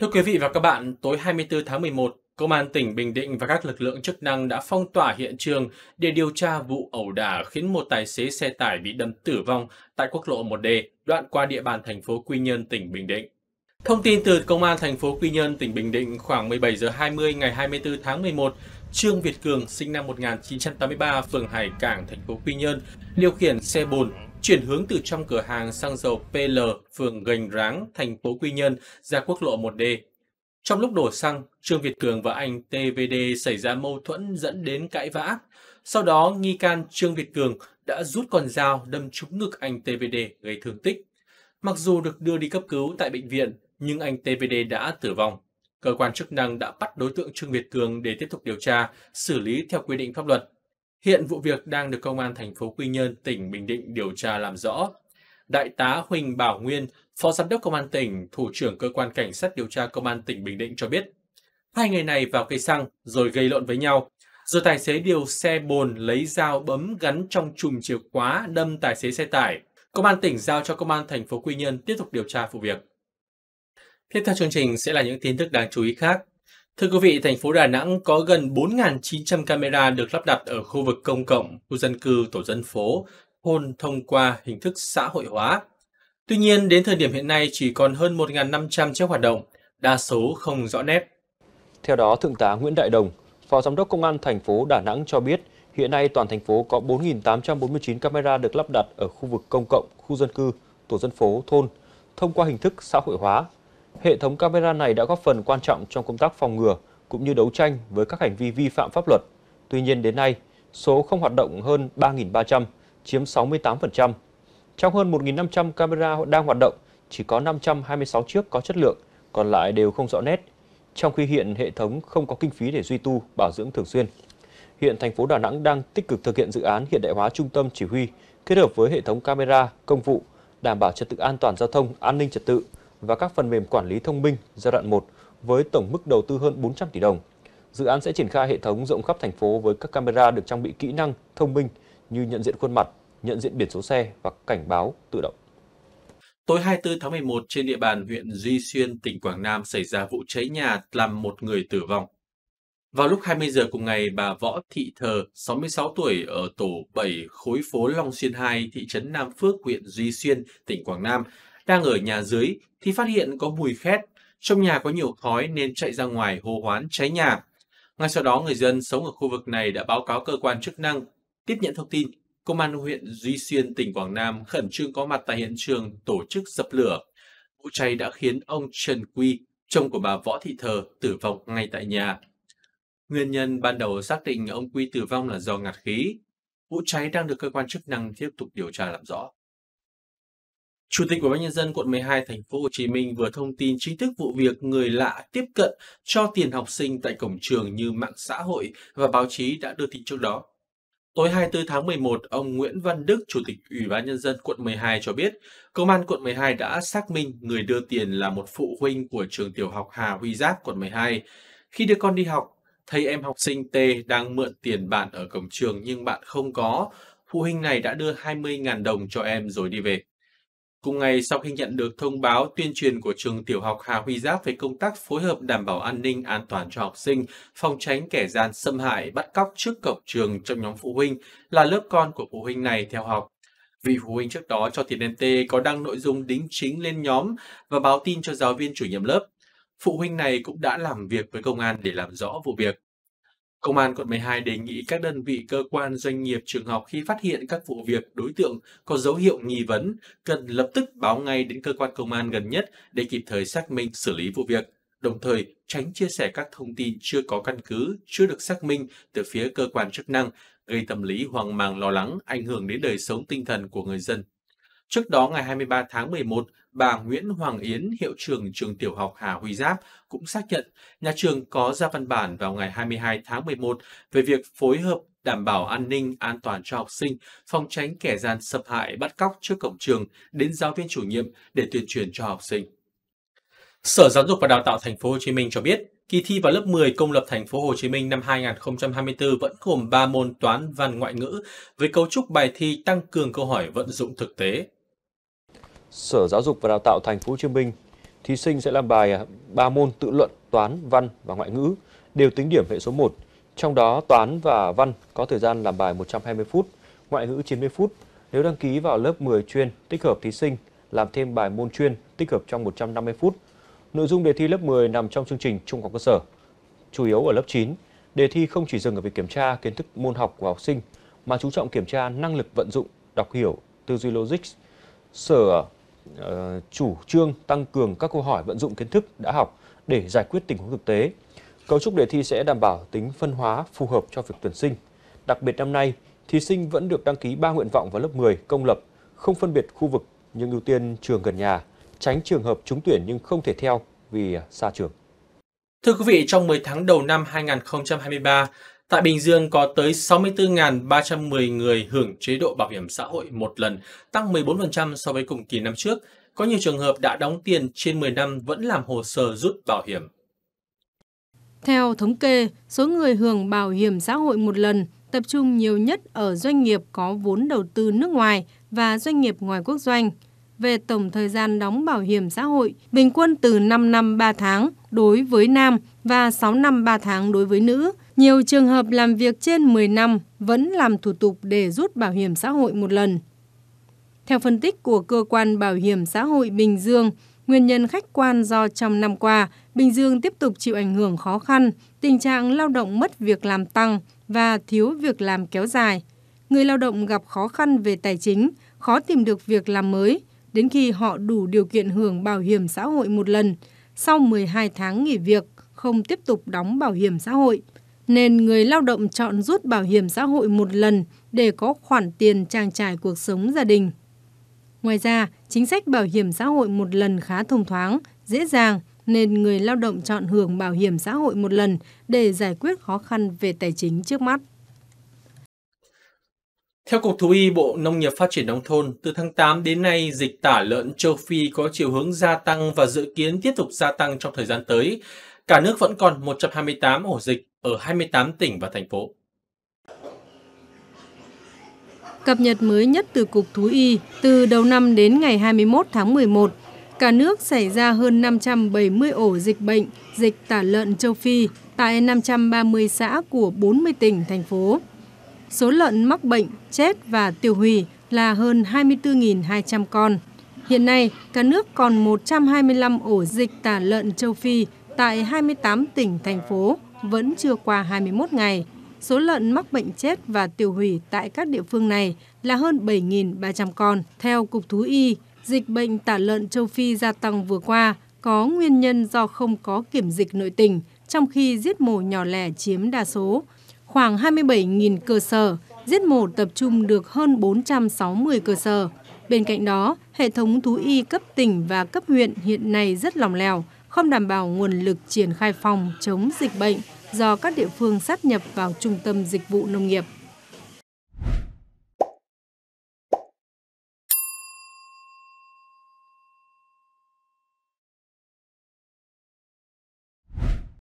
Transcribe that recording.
Thưa quý vị và các bạn, tối 24 tháng 11, Công an tỉnh Bình Định và các lực lượng chức năng đã phong tỏa hiện trường để điều tra vụ ẩu đả khiến một tài xế xe tải bị đâm tử vong tại quốc lộ 1D, đoạn qua địa bàn thành phố Quy Nhơn, tỉnh Bình Định. Thông tin từ Công an thành phố Quy Nhơn, tỉnh Bình Định khoảng 17 giờ 20 ngày 24 tháng 11, Trương Việt Cường, sinh năm 1983, phường Hải Cảng, thành phố Quy Nhơn, điều khiển xe bồn chuyển hướng từ trong cửa hàng xăng dầu PL, phường Gành Ráng, thành phố Quy Nhơn ra quốc lộ 1D. Trong lúc đổ xăng, Trương Việt Cường và anh TVD xảy ra mâu thuẫn dẫn đến cãi vã. Sau đó, nghi can Trương Việt Cường đã rút con dao đâm trúng ngực anh TVD gây thương tích. Mặc dù được đưa đi cấp cứu tại bệnh viện, nhưng anh TVD đã tử vong. Cơ quan chức năng đã bắt đối tượng Trương Việt Cường để tiếp tục điều tra, xử lý theo quy định pháp luật. Hiện vụ việc đang được Công an thành phố Quy Nhơn, tỉnh Bình Định điều tra làm rõ. Đại tá Huỳnh Bảo Nguyên, Phó Giám đốc Công an tỉnh, Thủ trưởng Cơ quan Cảnh sát điều tra Công an tỉnh Bình Định cho biết, hai người này vào cây xăng rồi gây lộn với nhau, rồi tài xế điều xe bồn lấy dao bấm gắn trong chùm chìa khóa đâm tài xế xe tải. Công an tỉnh giao cho Công an thành phố Quy Nhơn tiếp tục điều tra vụ việc. Tiếp theo chương trình sẽ là những tin tức đáng chú ý khác. Thưa quý vị, thành phố Đà Nẵng có gần 4.900 camera được lắp đặt ở khu vực công cộng, khu dân cư, tổ dân phố, thôn thông qua hình thức xã hội hóa. Tuy nhiên, đến thời điểm hiện nay chỉ còn hơn 1.500 chiếc hoạt động, đa số không rõ nét. Theo đó, Thượng tá Nguyễn Đại Đồng, Phó Giám đốc Công an thành phố Đà Nẵng cho biết, hiện nay toàn thành phố có 4.849 camera được lắp đặt ở khu vực công cộng, khu dân cư, tổ dân phố, thôn, thông qua hình thức xã hội hóa hệ thống camera này đã góp phần quan trọng trong công tác phòng ngừa cũng như đấu tranh với các hành vi vi phạm pháp luật. Tuy nhiên đến nay, số không hoạt động hơn 3.300, chiếm 68%. Trong hơn 1.500 camera đang hoạt động, chỉ có 526 chiếc có chất lượng, còn lại đều không rõ nét. Trong khi hiện hệ thống không có kinh phí để duy tu, bảo dưỡng thường xuyên. Hiện thành phố Đà Nẵng đang tích cực thực hiện dự án hiện đại hóa trung tâm chỉ huy, kết hợp với hệ thống camera, công vụ, đảm bảo trật tự an toàn giao thông, an ninh trật tự, và các phần mềm quản lý thông minh giai đoạn 1 với tổng mức đầu tư hơn 400 tỷ đồng. Dự án sẽ triển khai hệ thống rộng khắp thành phố với các camera được trang bị kỹ năng thông minh như nhận diện khuôn mặt, nhận diện biển số xe và cảnh báo tự động. Tối 24 tháng 11 trên địa bàn huyện Duy Xuyên, tỉnh Quảng Nam xảy ra vụ cháy nhà làm một người tử vong. Vào lúc 20 giờ cùng ngày, bà Võ Thị Thờ, 66 tuổi ở tổ 7 khối phố Long Xuyên 2, thị trấn Nam Phước, huyện Duy Xuyên, tỉnh Quảng Nam đang ở nhà dưới thì phát hiện có mùi khét, trong nhà có nhiều khói nên chạy ra ngoài hô hoán cháy nhà. Ngay sau đó người dân sống ở khu vực này đã báo cáo cơ quan chức năng. Tiếp nhận thông tin, công an huyện Duy Xuyên, tỉnh Quảng Nam khẩn trương có mặt tại hiện trường tổ chức dập lửa. Vụ cháy đã khiến ông Trần Quy, chồng của bà Võ Thị Thờ, tử vong ngay tại nhà. Nguyên nhân ban đầu xác định ông Quy tử vong là do ngạt khí. Vụ cháy đang được cơ quan chức năng tiếp tục điều tra làm rõ. Chủ tịch Ủy ban nhân dân quận 12 thành phố Hồ Chí Minh vừa thông tin chính thức vụ việc người lạ tiếp cận cho tiền học sinh tại cổng trường như mạng xã hội và báo chí đã đưa tin trước đó. Tối 24 tháng 11, ông Nguyễn Văn Đức, Chủ tịch Ủy ban Nhân dân quận 12 cho biết, Công an quận 12 đã xác minh người đưa tiền là một phụ huynh của trường tiểu học Hà Huy Giáp, quận 12. Khi đưa con đi học, thấy em học sinh T đang mượn tiền bạn ở cổng trường nhưng bạn không có. Phụ huynh này đã đưa 20.000 đồng cho em rồi đi về. Cùng ngày, sau khi nhận được thông báo tuyên truyền của trường tiểu học Hà Huy Giáp về công tác phối hợp đảm bảo an ninh an toàn cho học sinh, phòng tránh kẻ gian xâm hại bắt cóc trước cổng trường trong nhóm phụ huynh là lớp con của phụ huynh này theo học. Vị phụ huynh trước đó cho tiền NT có đăng nội dung đính chính lên nhóm và báo tin cho giáo viên chủ nhiệm lớp. Phụ huynh này cũng đã làm việc với công an để làm rõ vụ việc. Công an quận 12 đề nghị các đơn vị cơ quan doanh nghiệp trường học khi phát hiện các vụ việc đối tượng có dấu hiệu nghi vấn cần lập tức báo ngay đến cơ quan công an gần nhất để kịp thời xác minh xử lý vụ việc, đồng thời tránh chia sẻ các thông tin chưa có căn cứ, chưa được xác minh từ phía cơ quan chức năng, gây tâm lý hoang mang lo lắng, ảnh hưởng đến đời sống tinh thần của người dân Trước đó ngày 23 tháng 11, bà Nguyễn Hoàng Yến, hiệu trưởng trường tiểu học Hà Huy Giáp cũng xác nhận nhà trường có ra văn bản vào ngày 22 tháng 11 về việc phối hợp đảm bảo an ninh, an toàn cho học sinh, phòng tránh kẻ gian xâm hại bắt cóc trước cổng trường đến giáo viên chủ nhiệm để tuyên truyền cho học sinh. Sở Giáo dục và Đào tạo Thành phố Hồ Chí Minh cho biết, kỳ thi vào lớp 10 công lập Thành phố Hồ Chí Minh năm 2024 vẫn gồm 3 môn toán, văn, ngoại ngữ với cấu trúc bài thi tăng cường câu hỏi vận dụng thực tế, Sở Giáo dục và Đào tạo Thành phố Hồ Chí Minh, thí sinh sẽ làm bài 3 à, môn tự luận, toán, văn và ngoại ngữ đều tính điểm hệ số 1. Trong đó toán và văn có thời gian làm bài 120 phút, ngoại ngữ 90 phút. Nếu đăng ký vào lớp 10 chuyên tích hợp thí sinh làm thêm bài môn chuyên tích hợp trong 150 phút. Nội dung đề thi lớp 10 nằm trong chương trình trung học cơ sở, chủ yếu ở lớp 9. Đề thi không chỉ dừng ở việc kiểm tra kiến thức môn học của học sinh mà chú trọng kiểm tra năng lực vận dụng, đọc hiểu, tư duy logic. Sở Ờ, chủ trương tăng cường các câu hỏi vận dụng kiến thức đã học để giải quyết tình huống thực tế. Cấu trúc đề thi sẽ đảm bảo tính phân hóa phù hợp cho việc tuyển sinh. Đặc biệt năm nay, thí sinh vẫn được đăng ký 3 nguyện vọng vào lớp 10 công lập, không phân biệt khu vực nhưng ưu tiên trường gần nhà, tránh trường hợp trúng tuyển nhưng không thể theo vì à, xa trường. Thưa quý vị, trong 10 tháng đầu năm 2023, Tại Bình Dương có tới 64.310 người hưởng chế độ bảo hiểm xã hội một lần, tăng 14% so với cùng kỳ năm trước. Có nhiều trường hợp đã đóng tiền trên 10 năm vẫn làm hồ sơ rút bảo hiểm. Theo thống kê, số người hưởng bảo hiểm xã hội một lần tập trung nhiều nhất ở doanh nghiệp có vốn đầu tư nước ngoài và doanh nghiệp ngoài quốc doanh – về tổng thời gian đóng bảo hiểm xã hội, bình quân từ 5 năm 3 tháng đối với nam và 6 năm 3 tháng đối với nữ. Nhiều trường hợp làm việc trên 10 năm vẫn làm thủ tục để rút bảo hiểm xã hội một lần. Theo phân tích của Cơ quan Bảo hiểm xã hội Bình Dương, nguyên nhân khách quan do trong năm qua, Bình Dương tiếp tục chịu ảnh hưởng khó khăn, tình trạng lao động mất việc làm tăng và thiếu việc làm kéo dài. Người lao động gặp khó khăn về tài chính, khó tìm được việc làm mới, đến khi họ đủ điều kiện hưởng bảo hiểm xã hội một lần sau 12 tháng nghỉ việc không tiếp tục đóng bảo hiểm xã hội nên người lao động chọn rút bảo hiểm xã hội một lần để có khoản tiền trang trải cuộc sống gia đình. Ngoài ra, chính sách bảo hiểm xã hội một lần khá thông thoáng, dễ dàng nên người lao động chọn hưởng bảo hiểm xã hội một lần để giải quyết khó khăn về tài chính trước mắt. Theo Cục Thú y Bộ Nông nghiệp Phát triển Nông thôn, từ tháng 8 đến nay, dịch tả lợn châu Phi có chiều hướng gia tăng và dự kiến tiếp tục gia tăng trong thời gian tới. Cả nước vẫn còn 128 ổ dịch ở 28 tỉnh và thành phố. Cập nhật mới nhất từ Cục Thú y, từ đầu năm đến ngày 21 tháng 11, cả nước xảy ra hơn 570 ổ dịch bệnh, dịch tả lợn châu Phi tại 530 xã của 40 tỉnh, thành phố. Số lợn mắc bệnh, chết và tiêu hủy là hơn 24.200 con. Hiện nay, cả nước còn 125 ổ dịch tả lợn châu Phi tại 28 tỉnh, thành phố vẫn chưa qua 21 ngày. Số lợn mắc bệnh chết và tiêu hủy tại các địa phương này là hơn 7.300 con. Theo Cục Thú Y, dịch bệnh tả lợn châu Phi gia tăng vừa qua có nguyên nhân do không có kiểm dịch nội tình, trong khi giết mổ nhỏ lẻ chiếm đa số khoảng 27.000 cơ sở, giết mổ tập trung được hơn 460 cơ sở. Bên cạnh đó, hệ thống thú y cấp tỉnh và cấp huyện hiện nay rất lòng lèo, không đảm bảo nguồn lực triển khai phòng chống dịch bệnh do các địa phương sát nhập vào trung tâm dịch vụ nông nghiệp.